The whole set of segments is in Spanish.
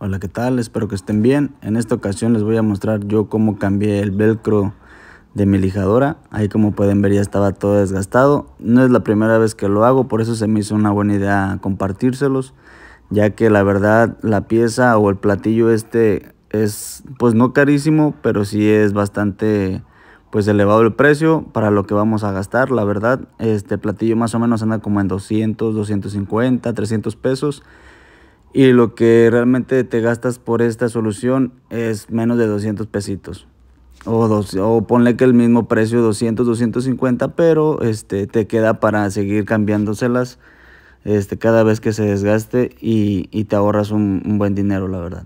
Hola, ¿qué tal? Espero que estén bien. En esta ocasión les voy a mostrar yo cómo cambié el velcro de mi lijadora. Ahí como pueden ver ya estaba todo desgastado. No es la primera vez que lo hago, por eso se me hizo una buena idea compartírselos, ya que la verdad la pieza o el platillo este es pues no carísimo, pero sí es bastante pues elevado el precio para lo que vamos a gastar, la verdad. Este platillo más o menos anda como en 200, 250, 300 pesos y lo que realmente te gastas por esta solución es menos de 200 pesitos. O, dos, o ponle que el mismo precio 200, 250, pero este, te queda para seguir cambiándoselas este, cada vez que se desgaste y, te ahorras un, buen dinero, la verdad.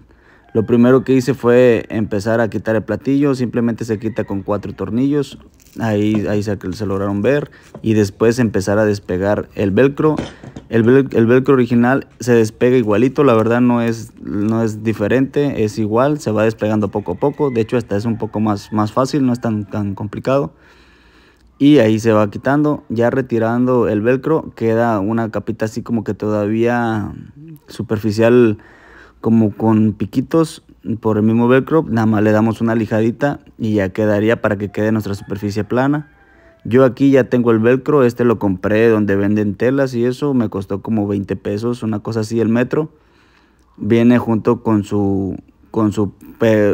Lo primero que hice fue empezar a quitar el platillo, simplemente se quita con cuatro tornillos, ahí, ahí se, lograron ver, y después empezar a despegar el velcro el, velcro original se despega igualito, la verdad no es, no es diferente, es igual, se va despegando poco a poco, de hecho hasta es un poco más, más fácil, no es tan, tan complicado. Y ahí se va quitando, ya retirando el velcro queda una capita así como que todavía superficial, como con piquitos por el mismo velcro, nada más le damos una lijadita y ya quedaría para que quede nuestra superficie plana. Yo aquí ya tengo el velcro, este lo compré donde venden telas y eso, me costó como 20 pesos, una cosa así el metro. Viene junto con su, con su,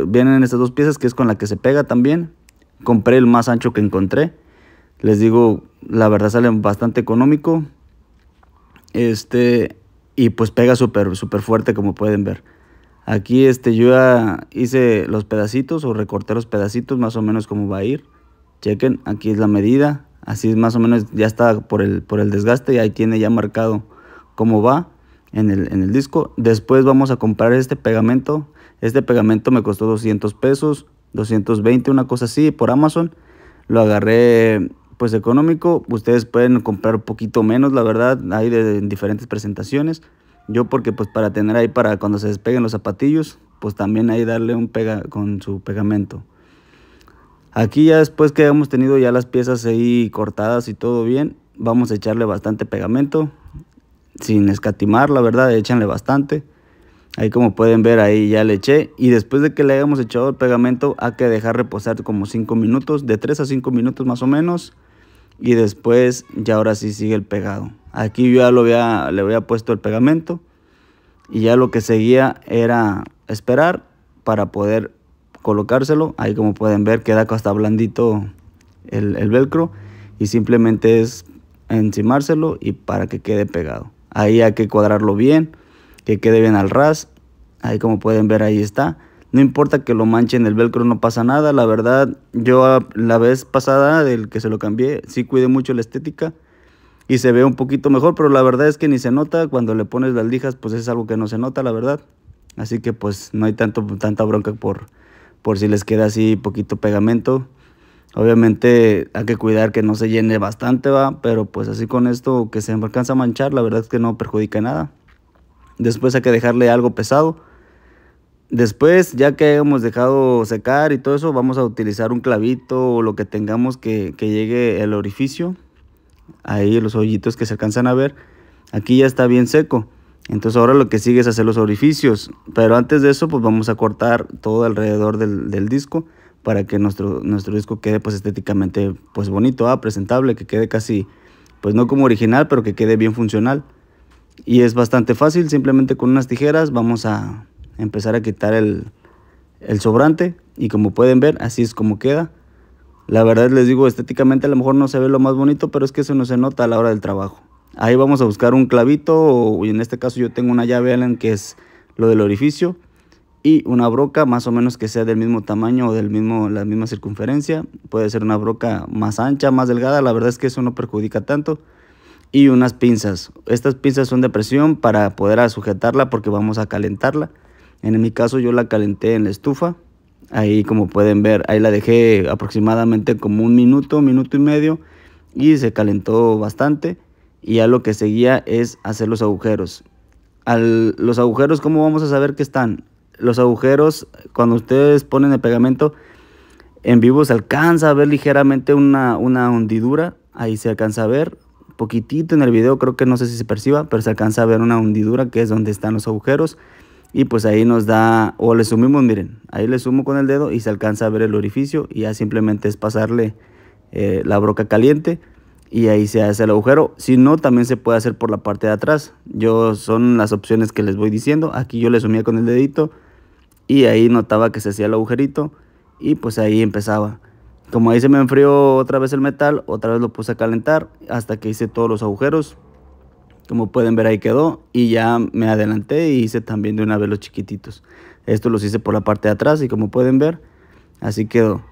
vienen estas dos piezas que es con la que se pega también. Compré el más ancho que encontré. Les digo, la verdad sale bastante económico. Este, y pues pega súper, súper fuerte como pueden ver. Aquí este, yo ya hice los pedacitos o recorté los pedacitos más o menos como va a ir. Chequen, aquí es la medida. Así es más o menos, ya está por el, por el desgaste y ahí tiene ya marcado cómo va en el, disco. Después vamos a comprar este pegamento. Este pegamento me costó 200 pesos, 220, una cosa así, por Amazon. Lo agarré pues económico. Ustedes pueden comprar un poquito menos, la verdad. Hay de, diferentes presentaciones. Yo porque pues para tener ahí para cuando se despeguen los zapatillos, pues también ahí darle un pega con su pegamento. Aquí ya después que hemos tenido ya las piezas ahí cortadas y todo bien, vamos a echarle bastante pegamento, sin escatimar, la verdad, échanle bastante. Ahí como pueden ver, ahí ya le eché. Y después de que le hayamos echado el pegamento, hay que dejar reposar como 5 minutos, de 3 a 5 minutos más o menos. Y después ya ahora sí sigue el pegado. Aquí yo ya lo le había puesto el pegamento. Y ya lo que seguía era esperar para poder colocárselo. Ahí como pueden ver queda hasta blandito el, velcro y simplemente es encimárselo y para que quede pegado. Ahí hay que cuadrarlo bien, que quede bien al ras. Ahí como pueden ver ahí está. No importa que lo manchen el velcro, no pasa nada. La verdad, yo la vez pasada del que se lo cambié, sí cuidé mucho la estética y se ve un poquito mejor, pero la verdad es que ni se nota. Cuando le pones las lijas, pues es algo que no se nota, la verdad. Así que pues no hay tanto, tanta bronca por, por si les queda así poquito pegamento. Obviamente hay que cuidar que no se llene bastante, va, pero pues así con esto que se alcanza a manchar, la verdad es que no perjudica nada. Después hay que dejarle algo pesado. Después, ya que hemos dejado secar y todo eso, vamos a utilizar un clavito o lo que tengamos que, llegue el orificio. Ahí los hoyitos que se alcanzan a ver. Aquí ya está bien seco. Entonces ahora lo que sigue es hacer los orificios, pero antes de eso pues vamos a cortar todo alrededor del, disco para que nuestro, nuestro disco quede pues estéticamente pues bonito, ah, presentable, que quede casi pues no como original, pero que quede bien funcional. Y es bastante fácil, simplemente con unas tijeras vamos a empezar a quitar el, el sobrante y como pueden ver así es como queda. La verdad les digo, estéticamente a lo mejor no se ve lo más bonito, pero es que eso no se nota a la hora del trabajo. Ahí vamos a buscar un clavito o en este caso yo tengo una llave Allen que es lo del orificio y una broca más o menos que sea del mismo tamaño o del mismo, la misma circunferencia. Puede ser una broca más ancha, más delgada, la verdad es que eso no perjudica tanto. Y unas pinzas. Estas pinzas son de presión para poder sujetarla porque vamos a calentarla. En mi caso yo la calenté en la estufa. Ahí como pueden ver, ahí la dejé aproximadamente como un minuto, minuto y medio y se calentó bastante y ya lo que seguía es hacer los agujeros. Al, los agujeros, ¿cómo vamos a saber que están? Los agujeros, cuando ustedes ponen el pegamento, en vivo se alcanza a ver ligeramente una, una hundidura, ahí se alcanza a ver, poquitito en el video, creo que no sé si se perciba, pero se alcanza a ver una hundidura que es donde están los agujeros. Y pues ahí nos da, o le sumimos, miren, ahí le sumo con el dedo y se alcanza a ver el orificio y ya simplemente es pasarle eh, la broca caliente y ahí se hace el agujero. Si no, también se puede hacer por la parte de atrás. Yo son las opciones que les voy diciendo. Aquí yo le sumía con el dedito y ahí notaba que se hacía el agujerito y pues ahí empezaba. Como ahí se me enfrió otra vez el metal, otra vez lo puse a calentar hasta que hice todos los agujeros. Como pueden ver ahí quedó y ya me adelanté y hice también de una vez los chiquititos. esto los hice por la parte de atrás y como pueden ver, así quedó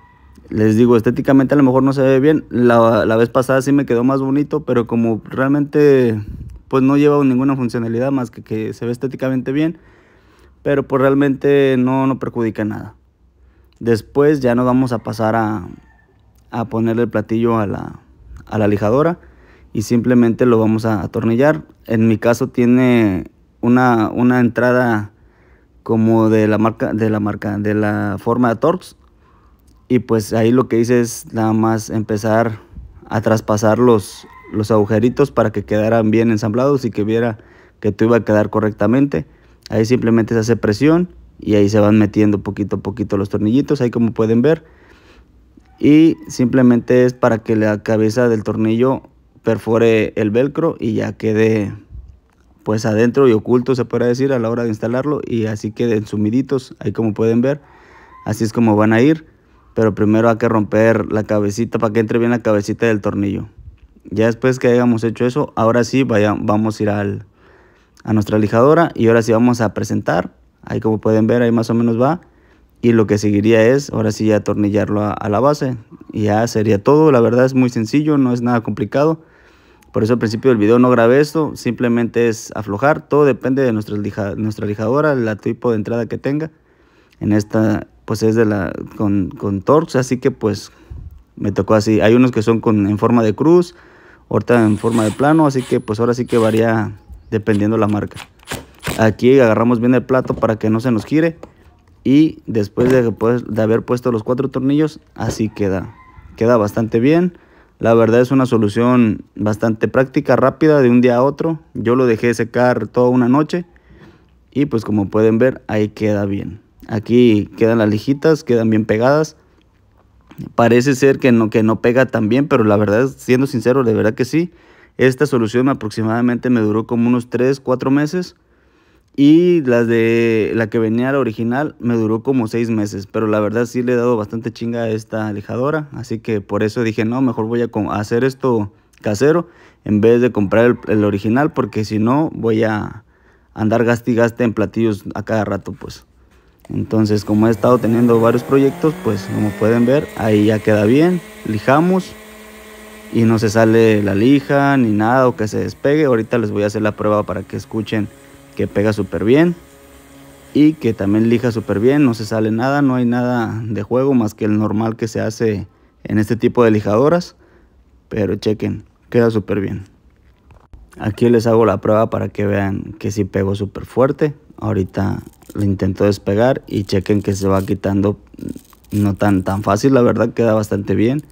les digo, estéticamente a lo mejor no se ve bien. La, la, vez pasada sí me quedó más bonito, pero como realmente pues no lleva ninguna funcionalidad más que que se ve estéticamente bien, pero pues realmente no, no perjudica nada. Después ya nos vamos a pasar a, a ponerle el platillo a la, a la lijadora y simplemente lo vamos a atornillar. En mi caso tiene una, una entrada como de la marca, de la marca, de la forma de Torx y pues ahí lo que hice es nada más empezar a traspasar los, los agujeritos para que quedaran bien ensamblados y que viera que todo iba a quedar correctamente. Ahí simplemente se hace presión y ahí se van metiendo poquito a poquito los tornillitos, ahí como pueden ver. Y simplemente es para que la cabeza del tornillo perfore el velcro y ya quede pues adentro y oculto se puede decir a la hora de instalarlo y así queden sumiditos, ahí como pueden ver. Así es como van a ir pero primero hay que romper la cabecita para que entre bien la cabecita del tornillo. Ya después que hayamos hecho eso, ahora sí vaya, vamos a ir al, a nuestra lijadora y ahora sí vamos a presentar. Ahí como pueden ver, ahí más o menos va. Y lo que seguiría es, ahora sí ya atornillarlo a, la base. Y ya sería todo. La verdad es muy sencillo, no es nada complicado. Por eso al principio del video no grabé esto. Simplemente es aflojar. Todo depende de nuestra, nuestra lijadora, el tipo de entrada que tenga. En esta pues es de la, con, con Torx, así que pues me tocó así. Hay unos que son con, en forma de cruz, otra en forma de plano, así que pues ahora sí que varía dependiendo la marca. Aquí agarramos bien el plato para que no se nos gire y después pues, de haber puesto los cuatro tornillos, así queda. Queda bastante bien. La verdad es una solución bastante práctica, rápida, de un día a otro. Yo lo dejé secar toda una noche y pues como pueden ver ahí queda bien. Aquí quedan las lijitas, quedan bien pegadas. Parece ser que no, que no pega tan bien, pero la verdad, siendo sincero, de verdad que sí. Esta solución aproximadamente me duró como unos 3, 4 meses. Y las de la que venía la original me duró como 6 meses, pero la verdad sí le he dado bastante chinga a esta lijadora, así que por eso dije, no, mejor voy a hacer esto casero en vez de comprar el, original, porque si no voy a andar gaste gaste en platillos a cada rato, pues. Entonces, como he estado teniendo varios proyectos, pues como pueden ver, ahí ya queda bien, lijamos y no se sale la lija ni nada o que se despegue. Ahorita les voy a hacer la prueba para que escuchen que pega súper bien y que también lija súper bien, no se sale nada, no hay nada de juego más que el normal que se hace en este tipo de lijadoras. Pero chequen, queda súper bien. Aquí les hago la prueba para que vean que si pego súper fuerte. Ahorita lo intento despegar y chequen que se va quitando mm, no tan, tan fácil. La verdad queda bastante bien.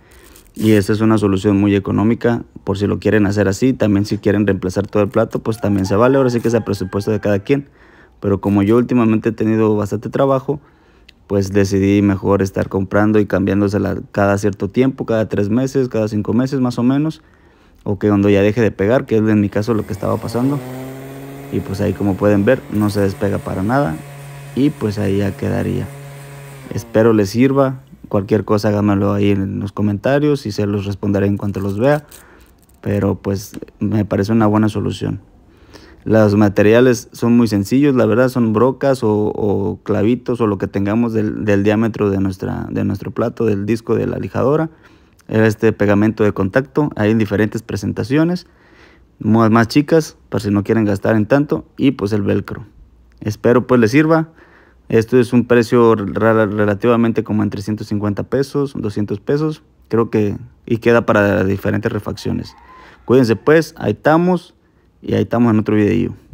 Y esta es una solución muy económica por si lo quieren hacer así. También si quieren reemplazar todo el plato, pues también se vale. Ahora sí que es el presupuesto de cada quien. Pero como yo últimamente he tenido bastante trabajo, pues decidí mejor estar comprando y cambiándosela cada cierto tiempo, cada tres meses, cada cinco meses más o menos o que cuando ya deje de pegar, que es en mi caso lo que estaba pasando. Y pues ahí como pueden ver no se despega para nada y pues ahí ya quedaría. Espero les sirva, cualquier cosa háganmelo ahí en los comentarios y se los responderé en cuanto los vea. Pero pues me parece una buena solución. Los materiales son muy sencillos, la verdad son brocas o, clavitos o lo que tengamos del, del, diámetro de, nuestra, de nuestro plato, del disco de la lijadora este pegamento de contacto. Hay en diferentes presentaciones, más, chicas, para si no quieren gastar en tanto, y pues el velcro. Espero pues les sirva. Esto es un precio relativamente como entre 150 pesos, 200 pesos, creo que, y queda para diferentes refacciones. Cuídense pues, ahí estamos, y ahí estamos en otro video.